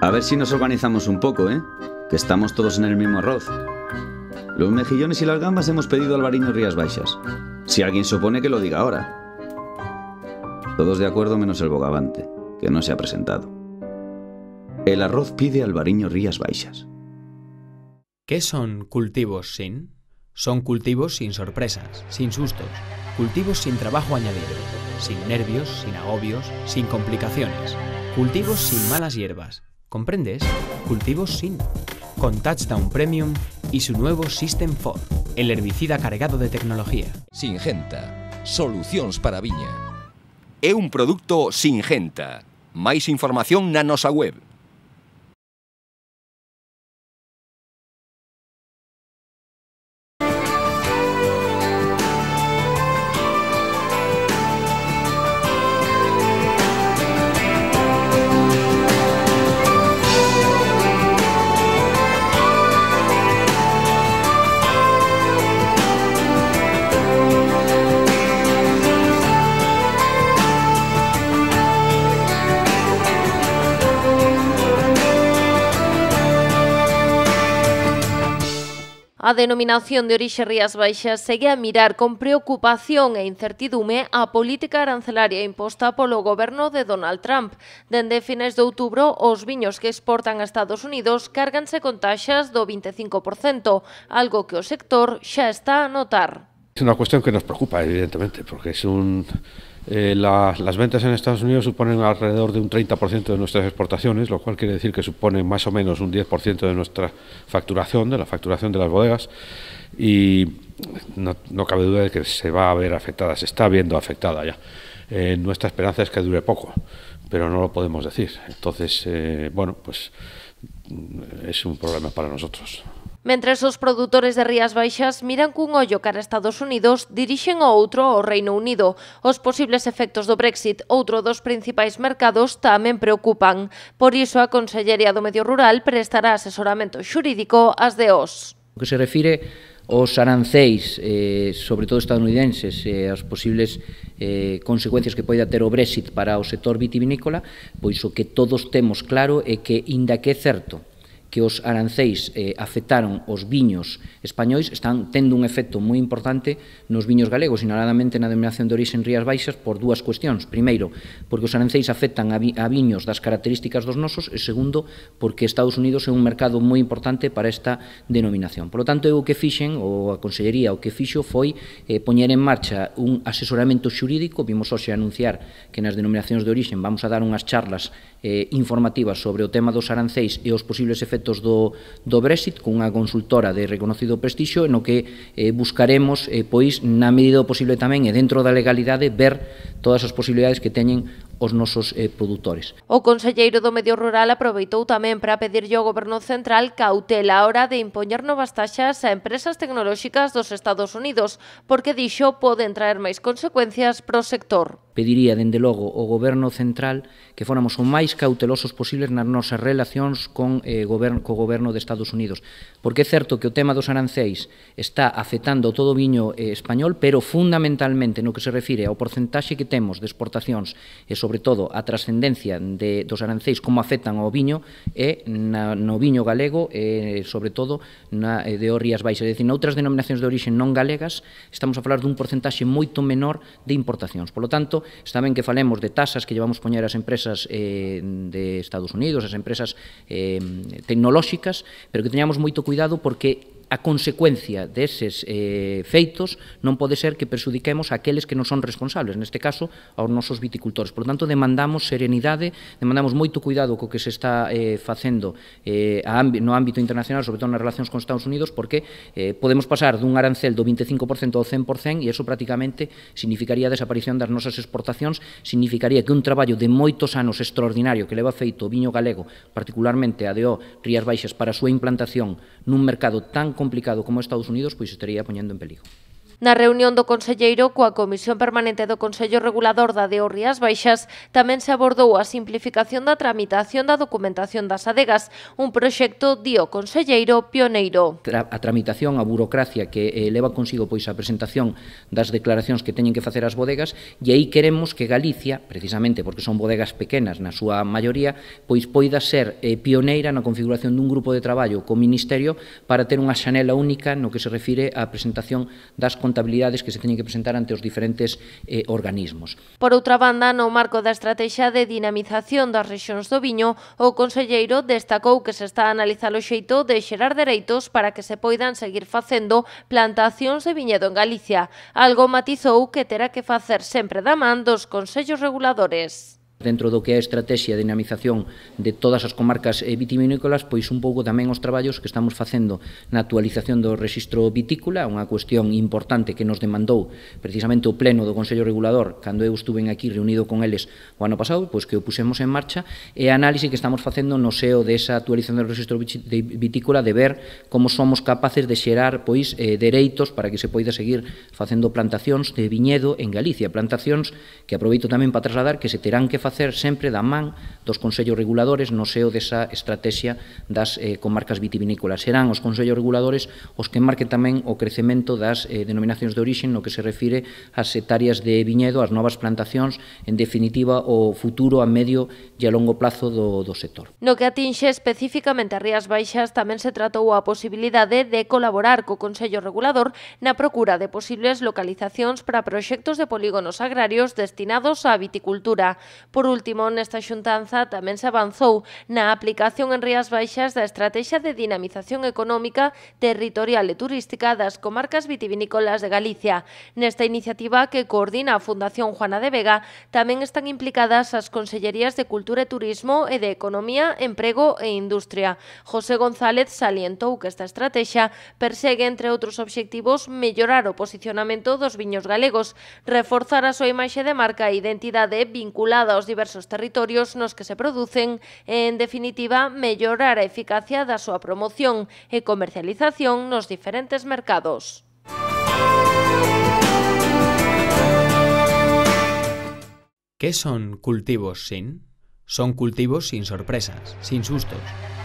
A ver si nos organizamos un poco, ¿eh? Que estamos todos en el mismo arroz. Los mejillones y las gambas hemos pedido al Bariño Rías Baixas. Si alguien supone que lo diga ahora. Todos de acuerdo menos el bogavante, que no se ha presentado. El arroz pide al Bariño Rías Baixas. ¿Qué son cultivos sin? Son cultivos sin sorpresas, sin sustos, cultivos sin trabajo añadido, sin nervios, sin agobios, sin complicaciones, cultivos sin malas hierbas, ¿Comprendes? Cultivos sin. Con Touchdown Premium y su nuevo System 4, el herbicida cargado de tecnología. Singenta. Soluciones para viña. Es un producto Singenta. Más información nanosa web A denominación de orixe Rías Baixas segue a mirar con preocupación e incertidume a política arancelaria imposta polo goberno de Donald Trump. Dende fines de outubro, os viños que exportan a Estados Unidos cárganse con taxas do 25%, algo que o sector xa está a notar. É unha cuestión que nos preocupa, evidentemente, porque é un Eh, las ventas en Estados Unidos suponen alrededor de un 30% de nuestras exportaciones, lo cual quiere decir que suponen más o menos un 10% de nuestra facturación, de la facturación de las bodegas, y no, cabe duda de que se va a ver afectada, se está viendo afectada ya. Eh, nuestra esperanza es que dure poco, pero no lo podemos decir. Entonces, eh, bueno, pues mm, es un problema para nosotros. Mentres os produtores de Rías Baixas miran cun ollo cara a Estados Unidos, dirixen o outro ao Reino Unido. Os posibles efectos do Brexit, outro dos principais mercados, tamén preocupan. Por iso, a Consellería do Medio Rural prestará asesoramento xurídico ás DOs. O que se refire os arancéis, eh, sobre todo estadounidenses, e eh, as posibles eh, consecuencias que poida ter o Brexit para o sector vitivinícola, pois o que todos temos claro é que, inda que é certo, que os arancéis eh, afectaron os viños españois están tendo un efecto moi importante nos viños galegos, inaladamente na denominación de orixen Rías Baixas, por dúas cuestións. Primeiro, porque os arancéis afectan a, vi, a viños das características dos nosos, e segundo, porque Estados Unidos é un mercado moi importante para esta denominación. Por lo tanto, eu o que fixen, ou a Consellería o que fixo foi eh, poñer en marcha un asesoramento xurídico, vimos hoxe anunciar que nas denominacións de orixen vamos a dar unhas charlas eh, informativas sobre o tema dos arancéis e os posibles efectos efectos do, do Brexit cunha consultora de reconocido prestixio no que eh, buscaremos, eh, pois, na medida do posible tamén e dentro da legalidade ver todas as posibilidades que teñen os nosos eh, produtores. O conselleiro do Medio Rural aproveitou tamén para pedirlle ao Goberno Central cautela a hora de impoñer novas taxas a empresas tecnolóxicas dos Estados Unidos, porque dixo poden traer máis consecuencias pro sector pediría, dende logo, ao goberno central que fóramos o máis cautelosos posibles nas nosas relacións con eh, goberno, co goberno de Estados Unidos. Porque é certo que o tema dos arancéis está afectando todo o viño eh, español, pero fundamentalmente no que se refire ao porcentaxe que temos de exportacións e, sobre todo, a trascendencia de, dos arancéis como afectan ao viño é na, no viño galego e, sobre todo, na, eh, de Orrias Baixas. É dicir, noutras denominacións de orixe non galegas estamos a falar dun porcentaxe moito menor de importacións. Por lo tanto, está ben que falemos de tasas que llevamos poñer as empresas eh, de Estados Unidos, as empresas eh, tecnolóxicas, pero que teñamos moito cuidado porque a consecuencia deses eh, feitos non pode ser que perxudiquemos aqueles que non son responsables, neste caso aos nosos viticultores. Por tanto, demandamos serenidade, demandamos moito cuidado co que se está eh, facendo eh, a no ámbito internacional, sobre todo nas relacións con Estados Unidos, porque eh, podemos pasar dun arancel do 25% ao 100% e eso prácticamente significaría a desaparición das nosas exportacións, significaría que un traballo de moitos anos extraordinario que leva feito o viño galego, particularmente a DO Rías Baixas, para a súa implantación nun mercado tan complicado como Estados Unidos, pois estaría poñendo en peligro. Na reunión do Conselleiro coa Comisión Permanente do Consello Regulador da de Rías Baixas tamén se abordou a simplificación da tramitación da documentación das adegas, un proxecto dio Conselleiro pioneiro. A tramitación, a burocracia que eh, leva consigo pois a presentación das declaracións que teñen que facer as bodegas e aí queremos que Galicia, precisamente porque son bodegas pequenas na súa maioría, pois poida ser eh, pioneira na configuración dun grupo de traballo co Ministerio para ter unha xanela única no que se refire á presentación das contabilidades que se teñen que presentar ante os diferentes eh, organismos. Por outra banda, no marco da estrategia de dinamización das rexións do viño, o Conselleiro destacou que se está a analizar o xeito de xerar dereitos para que se poidan seguir facendo plantacións de viñedo en Galicia, algo matizou que terá que facer sempre da man dos consellos reguladores. Dentro do que é a estrategia de dinamización de todas as comarcas eh, vitivinícolas, pois un pouco tamén os traballos que estamos facendo na actualización do registro vitícola, unha cuestión importante que nos demandou precisamente o pleno do Consello Regulador, cando eu estuve aquí reunido con eles o ano pasado, pois que o pusemos en marcha, e a análise que estamos facendo no seo desa actualización do registro vitícola de ver como somos capaces de xerar pois eh, dereitos para que se poida seguir facendo plantacións de viñedo en Galicia, plantacións que aproveito tamén para trasladar que se terán que facer facer sempre da man dos consellos reguladores no seo desa estrategia das eh, comarcas vitivinícolas. Serán os consellos reguladores os que marquen tamén o crecemento das eh, denominacións de orixen no que se refire ás hectáreas de viñedo, ás novas plantacións, en definitiva o futuro a medio e a longo plazo do, do sector. No que atinxe especificamente a Rías Baixas tamén se tratou a posibilidade de colaborar co Consello Regulador na procura de posibles localizacións para proxectos de polígonos agrarios destinados á viticultura. Por último, nesta xuntanza tamén se avanzou na aplicación en Rías Baixas da Estrategia de Dinamización Económica, Territorial e Turística das comarcas vitivinícolas de Galicia. Nesta iniciativa que coordina a Fundación Juana de Vega tamén están implicadas as Consellerías de Cultura e Turismo e de Economía, Emprego e Industria. José González salientou que esta estrategia persegue, entre outros obxectivos, mellorar o posicionamento dos viños galegos, reforzar a súa imaxe de marca e identidade vinculada aos diversos territorios los que se producen en definitiva, mejorar a eficacia da su promoción ...y e comercialización en los diferentes mercados. ¿Qué son cultivos sin? Son cultivos sin sorpresas, sin sustos,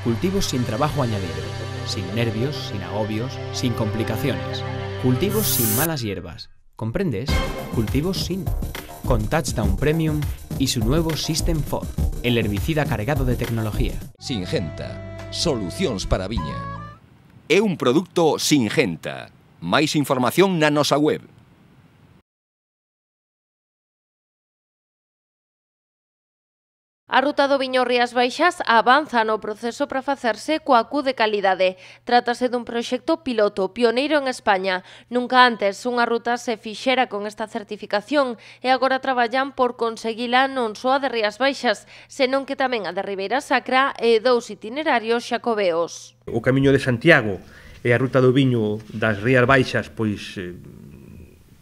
cultivos sin trabajo añadido, sin nervios, sin agobios, sin complicaciones, cultivos sin malas hierbas. ¿Comprendes? Cultivos sin. Con Touchdown Premium y su nuevo System 4, el herbicida cargado de tecnología. Singenta, soluciones para viña. Es un producto Singenta. Más información na nuestra web A ruta do viño Rías Baixas avanza no proceso para facerse coa Q de calidade. Trátase dun proxecto piloto, pioneiro en España. Nunca antes unha ruta se fixera con esta certificación e agora traballan por conseguila non só a de Rías Baixas, senón que tamén a de Ribeira Sacra e dous itinerarios xacobeos. O Camiño de Santiago e a ruta do viño das Rías Baixas pois eh,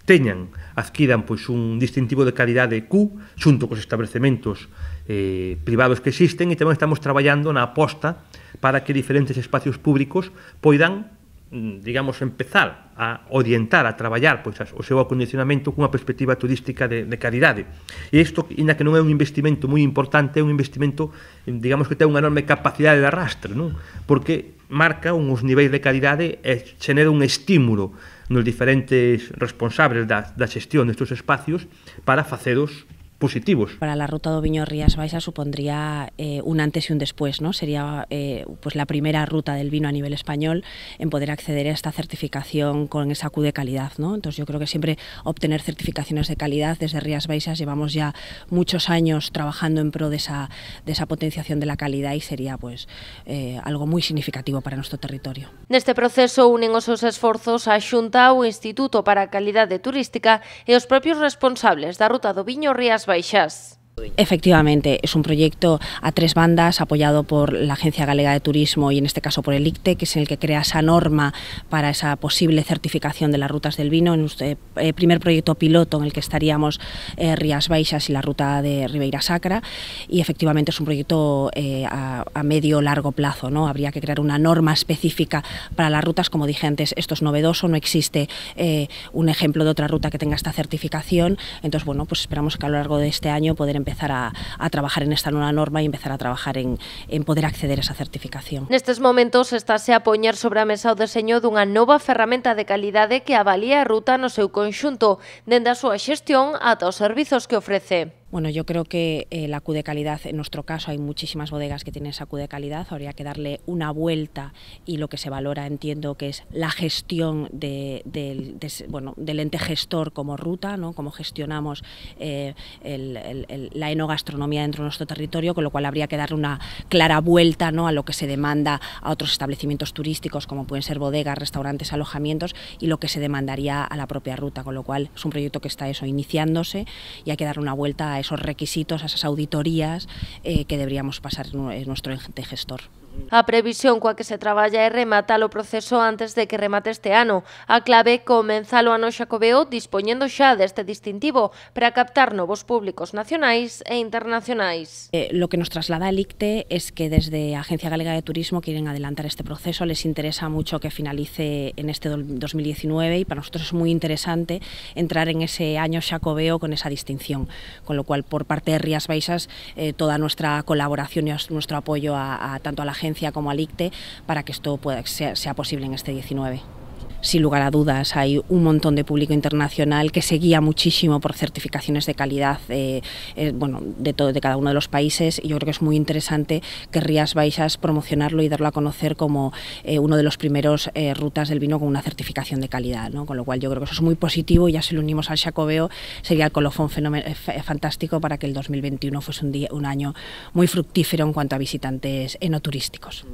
teñan, adquiran pois un distintivo de calidade Q xunto cos establecementos eh, privados que existen e tamén estamos traballando na aposta para que diferentes espacios públicos poidan mm, digamos, empezar a orientar, a traballar pois, o seu acondicionamento cunha perspectiva turística de, de calidade. E isto, inda que non é un investimento moi importante, é un investimento, mm, digamos, que ten unha enorme capacidade de arrastre, non? porque marca uns niveis de calidade e eh, xenera un estímulo nos diferentes responsables da, da xestión destes espacios para facedos positivos. Para la ruta Doviño Rías Baixas supondría eh, un antes y un después, ¿no? Sería eh, pues la primera ruta del vino a nivel español en poder acceder a esta certificación con esa Q de calidad, ¿no? Entonces yo creo que siempre obtener certificaciones de calidad desde Rías Baixas llevamos ya muchos años trabajando en pro de esa, de esa potenciación de la calidad y sería pues eh, algo muy significativo para nuestro territorio. este proceso unen os esfuerzos a Xunta, Instituto para Calidad Calidade Turística ...y e los propios responsables da Ruta do Viño Rías Spy c h e s Efectivamente, es un proyecto a tres bandas apoyado por la Agencia Galega de Turismo y en este caso por el ICTE, que es el que crea esa norma para esa posible certificación de las rutas del vino, en el eh, primer proyecto piloto en el que estaríamos eh, Rías Baixas y la ruta de Ribeira Sacra y efectivamente es un proyecto eh, a, medio medio largo plazo, ¿no? Habría que crear una norma específica para las rutas, como dije antes, esto es novedoso, no existe un ejemplo de otra ruta que tenga esta certificación, entonces bueno, pues esperamos que a lo largo de este año poder empezar empezar a, a trabajar en esta nova norma e empezar a trabajar en, en poder acceder a esa certificación. Nestes momentos estáse a poñer sobre a mesa o deseño dunha nova ferramenta de calidade que avalía a ruta no seu conxunto, dende a súa xestión ata os servizos que ofrece. Bueno, yo creo que eh, la Q de calidad, en nuestro caso, hay muchísimas bodegas que tienen esa Q de calidad, habría que darle una vuelta y lo que se valora, entiendo, que es la gestión de, bueno, del ente gestor como ruta, ¿no? cómo gestionamos eh, la enogastronomía dentro de nuestro territorio, con lo cual habría que darle una clara vuelta a lo que se demanda a otros establecimientos turísticos, como pueden ser bodegas, restaurantes, alojamientos, y lo que se demandaría a la propia ruta, con lo cual es un proyecto que está eso iniciándose y hay que darle una vuelta a esos requisitos, esas auditorías eh, que deberíamos pasar en nuestro ente gestor. A previsión coa que se traballa é rematar o proceso antes de que remate este ano. A clave comenzar o ano xacobeo dispoñendo xa deste distintivo para captar novos públicos nacionais e internacionais. Eh, lo que nos traslada el ICTE es que desde Agencia Galega de Turismo quieren adelantar este proceso, les interesa mucho que finalice en este 2019 y para nosotros es muy interesante entrar en ese año xacobeo con esa distinción, con lo cual por parte de Rías Baixas eh, toda nuestra colaboración y nuestro apoyo a, a tanto a la agencia como Alicte para que esto pueda, sea posible en este 19 sin lugar a dudas, hay un montón de público internacional que se guía muchísimo por certificaciones de calidad eh, eh, bueno, de, todo, de cada uno de los países y yo creo que es muy interesante que Rías Baixas promocionarlo y darlo a conocer como eh, uno de los primeros rutas del vino con una certificación de calidad, ¿no? con lo cual yo creo que eso es muy positivo y ya si lo unimos al Chacobeo sería el colofón fantástico para que el 2021 fuese un, día, un año muy fructífero en cuanto a visitantes enoturísticos.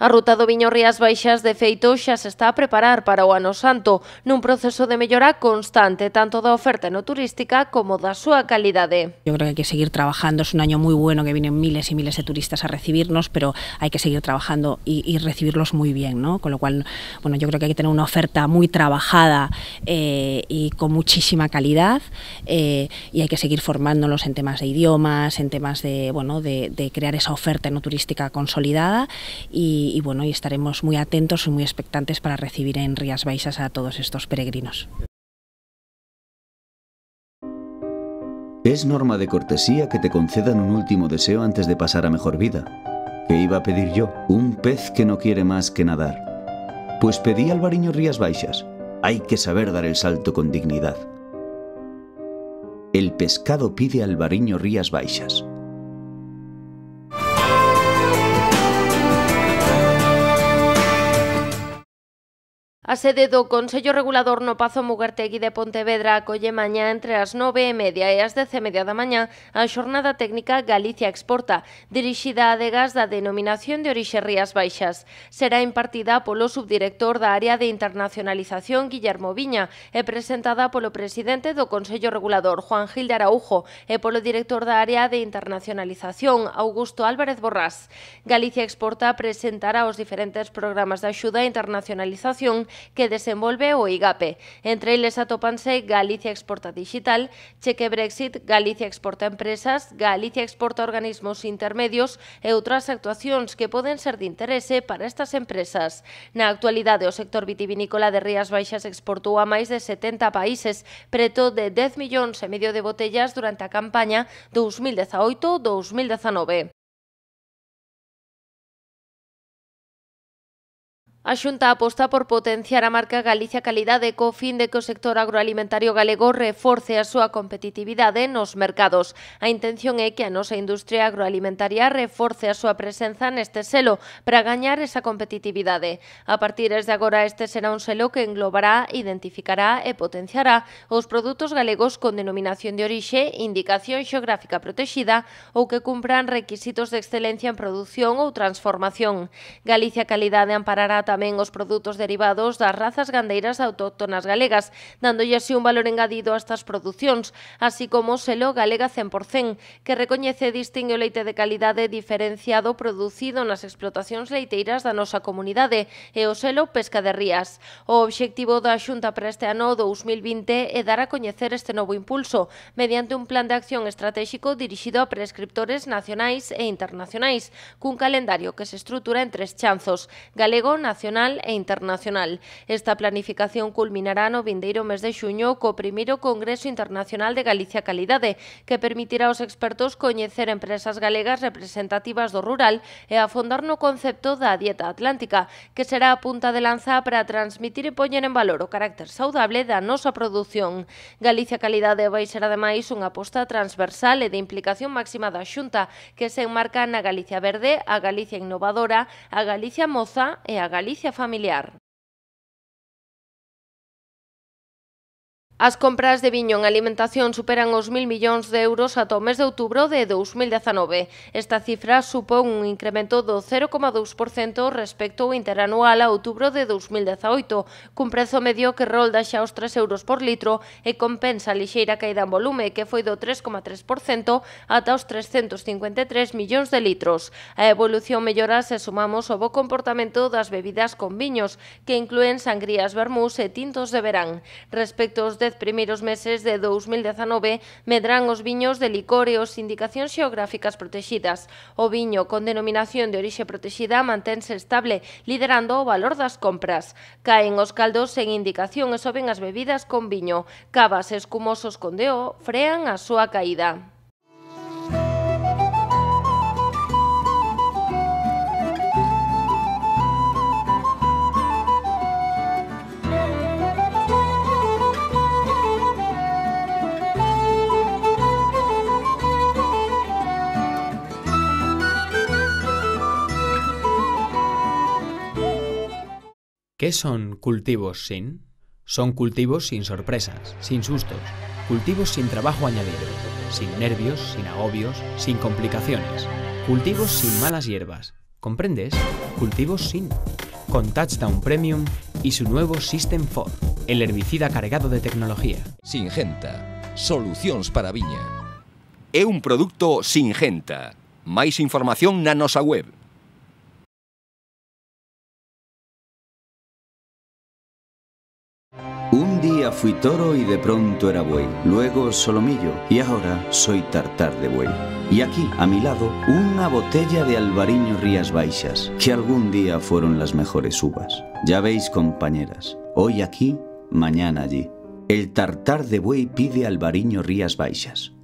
A ruta do viño Rías Baixas, de feito, ya se está a preparar para o Santo en un proceso de mejora constante tanto de oferta no turística como da súa calidade. Yo creo que hay que seguir trabajando, es un año muy bueno que vienen miles y miles de turistas a recibirnos, pero hay que seguir trabajando y, recibirlos muy bien, ¿no? Con lo cual, bueno, yo creo que hay que tener una oferta muy trabajada eh, y con muchísima calidad eh, y hay que seguir formándolos en temas de idiomas, en temas de, bueno, de crear esa oferta no turística consolidada y, y, bueno, y estaremos muy atentos y muy expectantes para recibir en Rías Baixas a todos estos peregrinos. Es norma de cortesía que te concedan un último deseo antes de pasar a mejor vida. ¿Qué iba a pedir yo? Un pez que no quiere más que nadar. Pues pedí al bariño Rías Baixas. Hay que saber dar el salto con dignidad. El pescado pide al bariño Rías Baixas. A sede do Consello Regulador no Pazo Mugartegui de Pontevedra acolle mañá entre as nove e media e as 10 e media da mañá a xornada técnica Galicia Exporta, dirixida a Degas da Denominación de Orixe Rías Baixas. Será impartida polo subdirector da Área de Internacionalización, Guillermo Viña, e presentada polo presidente do Consello Regulador, Juan Gil de Araujo, e polo director da Área de Internacionalización, Augusto Álvarez Borrás. Galicia Exporta presentará os diferentes programas de axuda e internacionalización que desenvolve o IGAPE. Entre eles atopanse Galicia Exporta Digital, Cheque Brexit, Galicia Exporta Empresas, Galicia Exporta Organismos Intermedios e outras actuacións que poden ser de interese para estas empresas. Na actualidade, o sector vitivinícola de Rías Baixas exportou a máis de 70 países preto de 10 millóns e medio de botellas durante a campaña 2018-2019. A Xunta aposta por potenciar a marca Galicia Calidade co fin de que o sector agroalimentario galego reforce a súa competitividade nos mercados. A intención é que a nosa industria agroalimentaria reforce a súa presenza neste selo para gañar esa competitividade. A partir de agora este será un selo que englobará, identificará e potenciará os produtos galegos con denominación de orixe, indicación xeográfica protexida ou que cumpran requisitos de excelencia en produción ou transformación. Galicia Calidade amparará tamén tamén os produtos derivados das razas gandeiras autóctonas galegas, dándolle así un valor engadido a estas producións, así como o selo Galega 100%, que recoñece e distingue o leite de calidade diferenciado producido nas explotacións leiteiras da nosa comunidade e o selo Pesca de Rías. O obxectivo da Xunta para este ano 2020 é dar a coñecer este novo impulso mediante un plan de acción estratégico dirixido a prescriptores nacionais e internacionais, cun calendario que se estrutura en tres chanzos, galego, nacional nacional e internacional. Esta planificación culminará no vindeiro mes de xuño co primeiro Congreso Internacional de Galicia Calidade, que permitirá aos expertos coñecer empresas galegas representativas do rural e afondar no concepto da dieta atlántica, que será a punta de lanza para transmitir e poñer en valor o carácter saudable da nosa produción. Galicia Calidade vai ser ademais unha aposta transversal e de implicación máxima da Xunta, que se enmarca na Galicia Verde, a Galicia Innovadora, a Galicia Moza e a Galicia Familiar. As compras de viño en alimentación superan os mil millóns de euros ata o mes de outubro de 2019. Esta cifra supón un incremento do 0,2% respecto ao interanual a outubro de 2018, cun prezo medio que rolda xa os 3 euros por litro e compensa a lixeira caída en volume, que foi do 3,3% ata os 353 millóns de litros. A evolución mellora se sumamos o bo comportamento das bebidas con viños, que incluen sangrías vermús e tintos de verán. Respecto aos de dez primeiros meses de 2019 medran os viños de licor e os indicacións xeográficas protexidas. O viño con denominación de orixe protexida mantense estable, liderando o valor das compras. Caen os caldos sen indicación e soben as bebidas con viño. Cavas escumosos con deo frean a súa caída. ¿Qué son cultivos sin? Son cultivos sin sorpresas, sin sustos, cultivos sin trabajo añadido, sin nervios, sin agobios, sin complicaciones, cultivos sin malas hierbas. ¿Comprendes? Cultivos sin. Con Touchdown Premium y su nuevo System 4, el herbicida cargado de tecnología. Singenta, soluciones para viña. Es un producto Singenta. Más información nanosa web fui toro y de pronto era buey, luego solomillo y ahora soy tartar de buey. Y aquí, a mi lado, una botella de albariño Rías Baixas, que algún día fueron las mejores uvas. Ya veis, compañeras, hoy aquí, mañana allí. El tartar de buey pide albariño Rías Baixas.